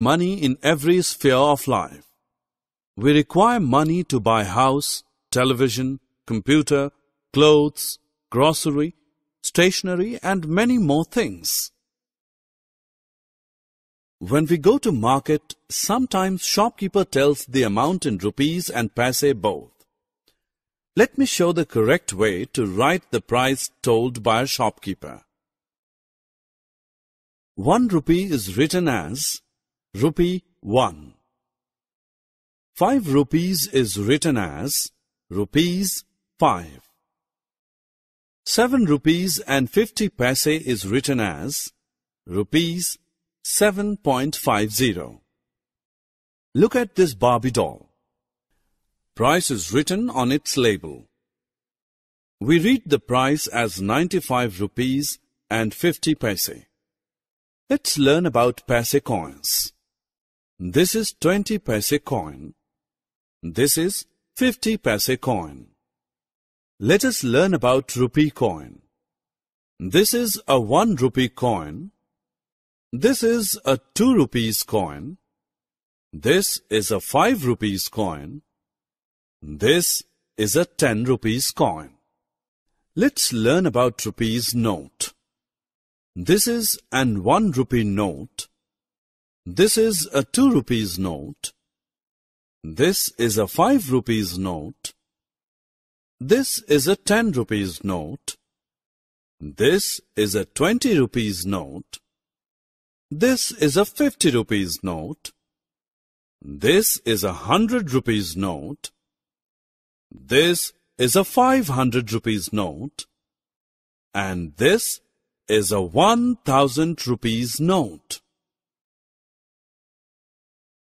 money in every sphere of life. We require money to buy house, television, computer, clothes, grocery, stationery and many more things. When we go to market, sometimes shopkeeper tells the amount in rupees and paise both. Let me show the correct way to write the price told by a shopkeeper. One rupee is written as rupee 1. 5 rupees is written as rupees 5. 7 rupees and 50 paise is written as rupees 7.50. Look at this Barbie doll. Price is written on its label. We read the price as 95 rupees and 50 paise. Let's learn about paise coins. This is 20 paise coin. This is 50 paise coin. Let us learn about rupee coin. This is a 1 rupee coin. This is a 2 rupees coin. This is a 5 rupees coin. This is a 10 rupees coin. Let's learn about rupees note. This is an 1 rupee note. This is a 2 rupees note. This is a 5 rupees note. This is a 10 rupees note. This is a 20 rupees note. This is a 50 rupees note. This is a 100 rupees note. This is a 500 rupees note. And this is a 1000 rupees note.